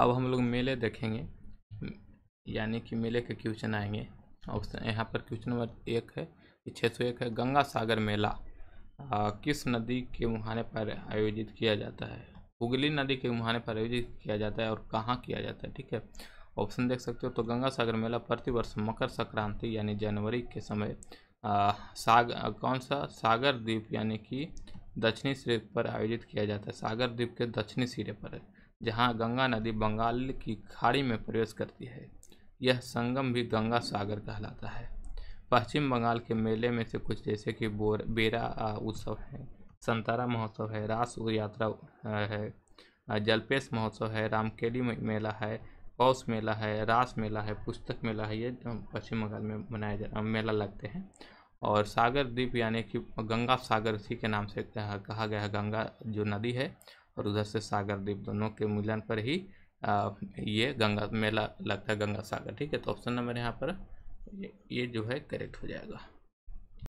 अब हम लोग मेले देखेंगे यानी कि मेले के क्वेश्चन आएंगे ऑप्शन यहाँ पर क्वेश्चन नंबर एक है छः सौ एक है गंगा सागर मेला आ, किस नदी के मुहाने पर आयोजित किया जाता है हुगली नदी के मुहाने पर आयोजित किया जाता है और कहाँ किया जाता है ठीक है ऑप्शन देख सकते हो तो गंगा सागर मेला प्रतिवर्ष मकर संक्रांति यानी जनवरी के समय आ, साग आ, कौन सा सागर द्वीप यानी कि दक्षिणी सिरे पर आयोजित किया जाता है सागर द्वीप के दक्षिणी सिरे पर है जहाँ गंगा नदी बंगाल की खाड़ी में प्रवेश करती है यह संगम भी गंगा सागर कहलाता है पश्चिम बंगाल के मेले में से कुछ जैसे कि बोर बेरा उत्सव है संतारा महोत्सव है रास यात्रा है जलपेश महोत्सव है रामकेली मेला है पौष मेला है रास मेला है पुस्तक मेला है ये पश्चिम बंगाल में मनाया जा मेला लगते हैं और सागर द्वीप यानी कि गंगा सागर इसी के नाम से कहा गया है गंगा जो नदी है और उधर से सागर द्वीप दोनों के मिलन पर ही आ, ये गंगा मेला लगता है गंगा सागर ठीक है तो ऑप्शन नंबर यहाँ पर ये जो है करेक्ट हो जाएगा